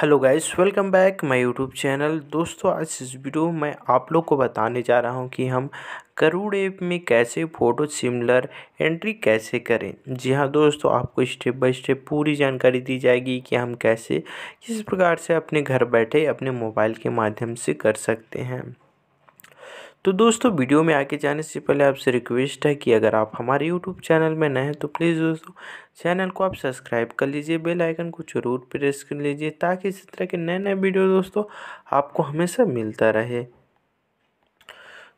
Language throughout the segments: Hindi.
hello guys welcome back my YouTube channel दोस्तों आज इस वीडियो में आप लोग को बताने जा रहा हूं कि हम करूड़ ऐप में कैसे फ़ोटो सिमिलर एंट्री कैसे करें जी हाँ दोस्तों आपको स्टेप बाय स्टेप पूरी जानकारी दी जाएगी कि हम कैसे किस प्रकार से अपने घर बैठे अपने मोबाइल के माध्यम से कर सकते हैं तो दोस्तों वीडियो में आके जाने से पहले आपसे रिक्वेस्ट है कि अगर आप हमारे यूट्यूब चैनल में नए हैं तो प्लीज़ दोस्तों चैनल को आप सब्सक्राइब कर लीजिए बेल आइकन को ज़रूर प्रेस कर लीजिए ताकि इस तरह के नए नए वीडियो दोस्तों आपको हमेशा मिलता रहे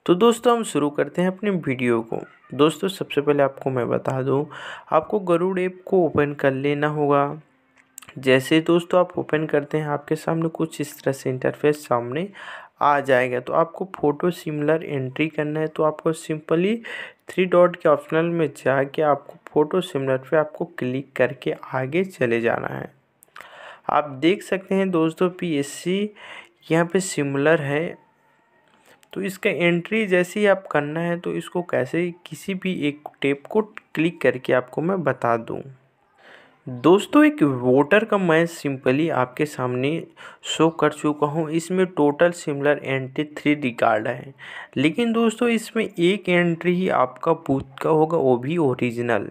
तो दोस्तों हम शुरू करते हैं अपने वीडियो को दोस्तों सबसे पहले आपको मैं बता दूँ आपको गरुड़ ऐप को ओपन कर लेना होगा जैसे दोस्तों आप ओपन करते हैं आपके सामने कुछ इस तरह से इंटरफेस सामने आ जाएगा तो आपको फ़ोटो सिमिलर एंट्री करना है तो आपको सिंपली थ्री डॉट के ऑप्शनल में जाके आपको फ़ोटो सिमिलर पे आपको क्लिक करके आगे चले जाना है आप देख सकते हैं दोस्तों पी एस सी यहाँ पर सिमिलर है तो इसका एंट्री जैसे ही आप करना है तो इसको कैसे किसी भी एक टेप को क्लिक करके आपको मैं बता दूँ दोस्तों एक वोटर का मैं सिंपली आपके सामने शो कर चुका हूँ इसमें total similar entry three record है लेकिन दोस्तों इसमें एक एंट्री ही आपका बूथ का होगा वो भी ओरिजिनल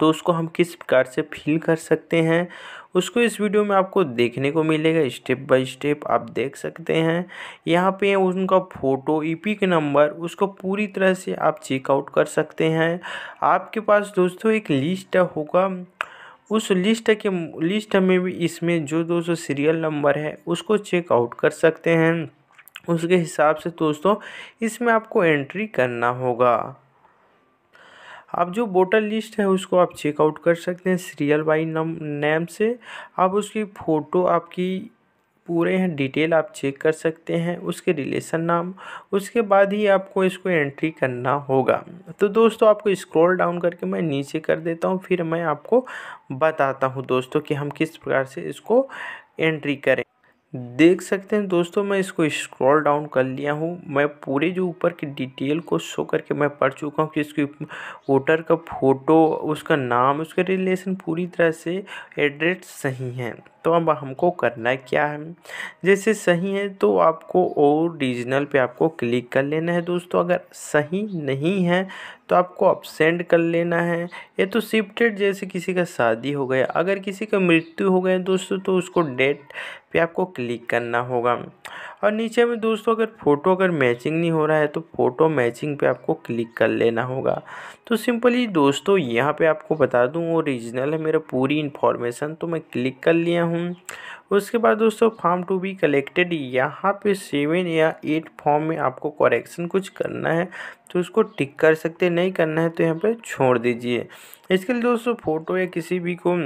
तो उसको हम किस प्रकार से फिल कर सकते हैं उसको इस वीडियो में आपको देखने को मिलेगा स्टेप बाय स्टेप आप देख सकते हैं यहाँ पे उनका फ़ोटो के नंबर उसको पूरी तरह से आप चेकआउट कर सकते हैं आपके पास दोस्तों एक लिस्ट होगा उस लिस्ट के लिस्ट में भी इसमें जो दोस्तों सीरियल नंबर है उसको चेकआउट कर सकते हैं उसके हिसाब से दोस्तों इसमें आपको एंट्री करना होगा आप जो वोटर लिस्ट है उसको आप चेकआउट कर सकते हैं सीरियल बाई नम नेम से आप उसकी फ़ोटो आपकी पूरे हैं डिटेल आप चेक कर सकते हैं उसके रिलेशन नाम उसके बाद ही आपको इसको एंट्री करना होगा तो दोस्तों आपको स्क्रॉल डाउन करके मैं नीचे कर देता हूँ फिर मैं आपको बताता हूँ दोस्तों कि हम किस प्रकार से इसको एंट्री करें देख सकते हैं दोस्तों मैं इसको स्क्रॉल डाउन कर लिया हूँ मैं पूरे जो ऊपर की डिटेल को शो करके मैं पढ़ चुका हूँ कि इसकी वोटर का फ़ोटो उसका नाम उसका रिलेशन पूरी तरह से एड्रेस सही है तो अब हमको करना क्या है जैसे सही है तो आपको और डिजिनल पे आपको क्लिक कर लेना है दोस्तों अगर सही नहीं है तो आपको अपसेंड कर लेना है ये तो शिफ्टेड जैसे किसी का शादी हो गया अगर किसी का मृत्यु हो गया दोस्तों तो उसको डेट पे आपको क्लिक क्लिक करना होगा और नीचे में दोस्तों अगर फ़ोटो अगर मैचिंग नहीं हो रहा है तो फ़ोटो मैचिंग पे आपको क्लिक कर लेना होगा तो सिंपली दोस्तों यहाँ पे आपको बता दूँ ओरिजिनल है मेरा पूरी इन्फॉर्मेशन तो मैं क्लिक कर लिया हूँ उसके बाद दोस्तों फॉर्म टू बी कलेक्टेड यहाँ पे सेवन या एट फॉर्म में आपको करेक्शन कुछ करना है तो उसको टिक कर सकते नहीं करना है तो यहाँ पर छोड़ दीजिए इसके लिए दोस्तों फ़ोटो या किसी भी को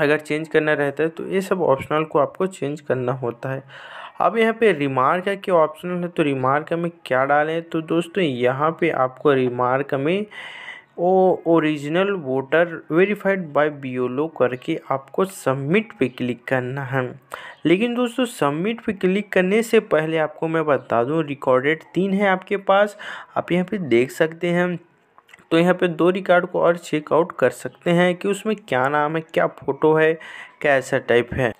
अगर चेंज करना रहता है तो ये सब ऑप्शनल को आपको चेंज करना होता है अब यहाँ पे रिमार्का के ऑप्शनल है तो रिमार्क में क्या डालें तो दोस्तों यहाँ पे आपको रिमार्क में O original voter verified by BLO करके आपको सबमिट पे क्लिक करना है लेकिन दोस्तों सबमिट पे क्लिक करने से पहले आपको मैं बता दूँ रिकॉर्डेड तीन है आपके पास आप यहाँ पे देख सकते हैं तो यहाँ पे दो रिकॉर्ड को और चेकआउट कर सकते हैं कि उसमें क्या नाम है क्या फ़ोटो है कैसा टाइप है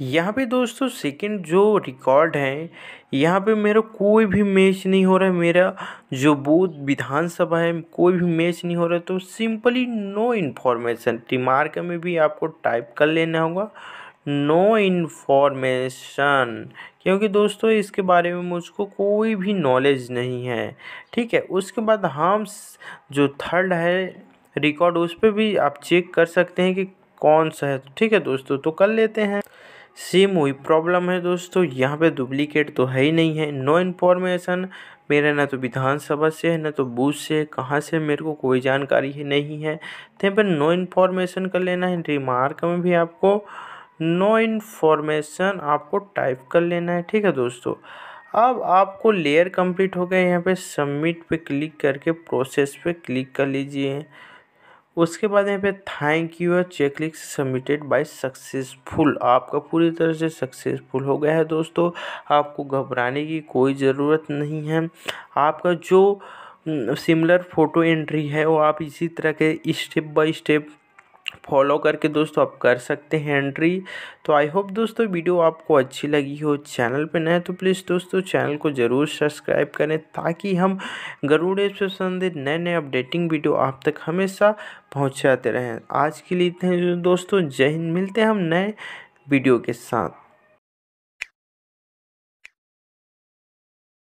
यहाँ पे दोस्तों सेकंड जो रिकॉर्ड है यहाँ पे मेरा कोई भी मैच नहीं हो रहा है मेरा जो बूथ विधानसभा है कोई भी मैच नहीं हो रहा है तो सिंपली नो इन्फॉर्मेशन रिमार्क में भी आपको टाइप कर लेना होगा नो इन्फॉर्मेशन क्योंकि दोस्तों इसके बारे में मुझको कोई भी नॉलेज नहीं है ठीक है उसके बाद हम जो थर्ड है रिकॉर्ड उस पर भी आप चेक कर सकते हैं कि कौन सा है ठीक है दोस्तों तो कर लेते हैं सेम वही प्रॉब्लम है दोस्तों यहाँ पे डुप्लीकेट तो है ही नहीं है नो इन्फॉर्मेशन मेरा ना तो विधानसभा से है ना तो बूथ से कहाँ से मेरे को कोई जानकारी ही नहीं है तो यहाँ पर नो इन्फॉर्मेशन कर लेना है रिमार्क में भी आपको नो इन्फॉर्मेशन आपको टाइप कर लेना है ठीक है दोस्तों अब आपको लेयर कंप्लीट हो गया यहाँ पे सबमिट पे क्लिक करके प्रोसेस पे क्लिक कर लीजिए उसके बाद यहाँ पे thank you check click submitted by successful आपका पूरी तरह से सक्सेसफुल हो गया है दोस्तों आपको घबराने की कोई ज़रूरत नहीं है आपका जो हम्म, सिमिलर फ़ोटो एंट्री है वो आप इसी तरह के स्टेप बाय स्टेप फॉलो करके दोस्तों आप कर सकते हैं एंट्री तो आई होप दोस्तों वीडियो आपको अच्छी लगी हो चैनल पर नए तो प्लीज़ दोस्तों चैनल को ज़रूर सब्सक्राइब करें ताकि हम गरुड़ से संबंधित नए नए अपडेटिंग वीडियो आप तक हमेशा पहुँचाते रहें आज के लिए इतने दोस्तों जय हिंद मिलते हैं हम नए वीडियो के साथ